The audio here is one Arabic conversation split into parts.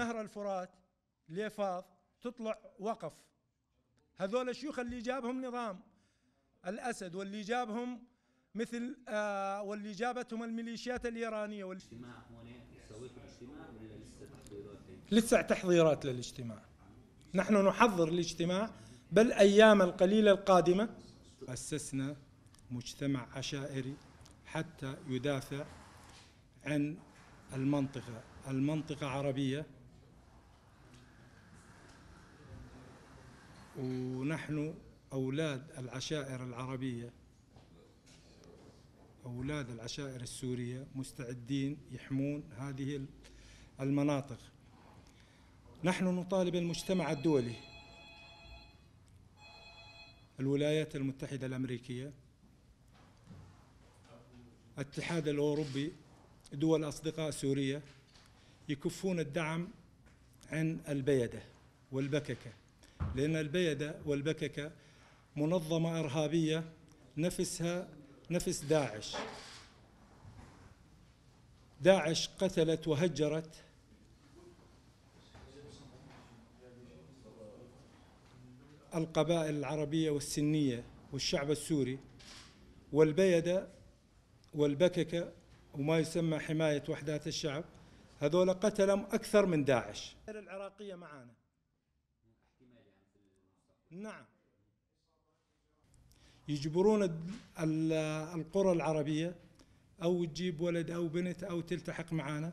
نهر الفرات ليفاض تطلع وقف هذول الشيوخ اللي جابهم نظام الأسد واللي جابهم مثل آه واللي جابتهم الميليشيات الإيرانية وال... لسه تحضيرات للاجتماع نحن نحضر الاجتماع بل أيام القليلة القادمة أسسنا مجتمع عشائري حتى يدافع عن المنطقة المنطقة عربية ونحن أولاد العشائر العربية أولاد العشائر السورية مستعدين يحمون هذه المناطق نحن نطالب المجتمع الدولي الولايات المتحدة الأمريكية الاتحاد الأوروبي دول أصدقاء سوريا يكفون الدعم عن البيدة والبككة لأن البيدة والبككة منظمة إرهابية نفسها نفس داعش داعش قتلت وهجرت القبائل العربية والسنية والشعب السوري والبيدة والبككة وما يسمى حماية وحدات الشعب هذول قتلهم أكثر من داعش العراقية معانا نعم يجبرون القرى العربية أو تجيب ولد أو بنت أو تلتحق معنا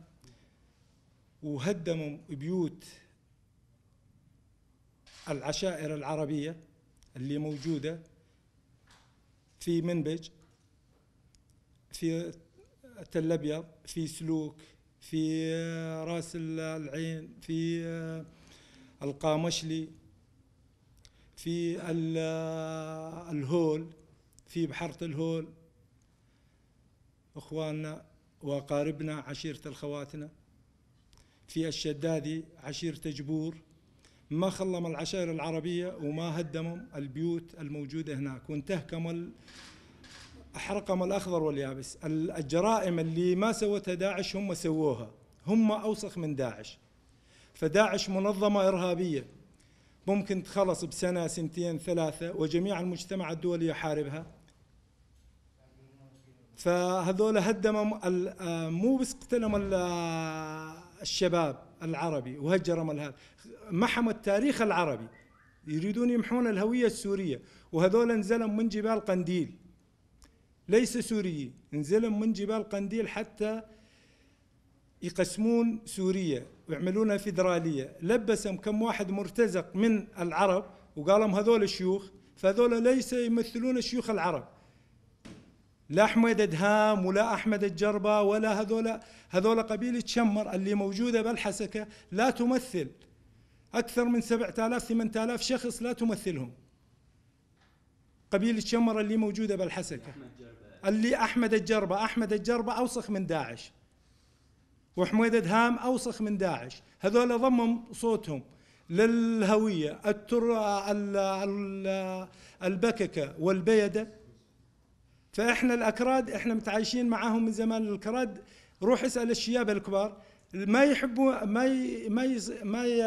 وهدموا بيوت العشائر العربية اللي موجودة في منبج في تل أبيض في سلوك في راس العين في آه، القامشلي في الهول في بحرة الهول اخواننا واقاربنا عشيرة الخواتنا في الشدادي عشيرة جبور ما خلم العشائر العربية وما هدموا البيوت الموجودة هناك وانتهكم احرقم الأخضر واليابس الجرائم اللي ما سوتها داعش هم سووها هم أوسخ من داعش فداعش منظمة إرهابية ممكن تخلص بسنة سنتين ثلاثة وجميع المجتمع الدولي يحاربها فهذول هدموا آه، مو بس قتلهم آه، الشباب العربي وهجرهم هذا محموا التاريخ العربي يريدون يمحون الهوية السورية وهذول انزلوا من جبال قنديل ليس سوريين انزلم من جبال قنديل حتى يقسمون سوريا ويعملونها فيدراليه لبسهم كم واحد مرتزق من العرب وقال لهم هذول الشيوخ فهذول ليس يمثلون الشيوخ العرب لا احمد ادهام ولا احمد الجربه ولا هذول هذول قبيله شمر اللي موجوده بالحسكه لا تمثل اكثر من 7000 8000 شخص لا تمثلهم قبيله شمر اللي موجوده بالحسكه اللي احمد الجربه احمد الجربه اوسخ من داعش وحميد ادهام أوسخ من داعش هذول ضموا صوتهم للهوية التر... البككة والبيدة فإحنا الأكراد إحنا متعايشين معاهم من زمان الكراد روح اسأل الشياب الكبار ما يحبوا ما ي... ما ي... ما ي...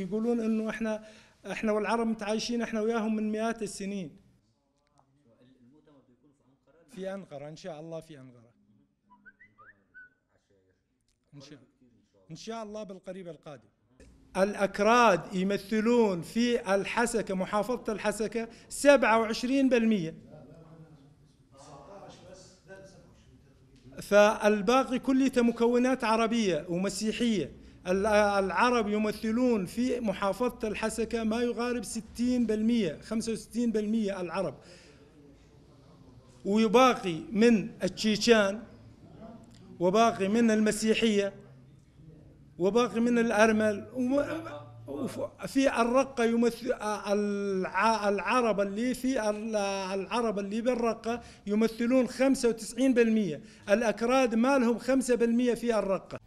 يقولون إنه إحنا إحنا والعرب متعايشين إحنا وياهم من مئات السنين في أنقرة إن شاء الله في أنقرة إن شاء الله إن شاء الله بالقريب القادم الأكراد يمثلون في الحسكة محافظة الحسكة 27% فالباقي كليته مكونات عربية ومسيحية العرب يمثلون في محافظة الحسكة ما يقارب 60% 65% العرب ويباقي من التشيشان وباقي من المسيحية وباقي من الأرمل وفي الرقة يمثل العرب اللي في العرب اللي بالرقة يمثلون 95% الأكراد ما لهم 5% في الرقة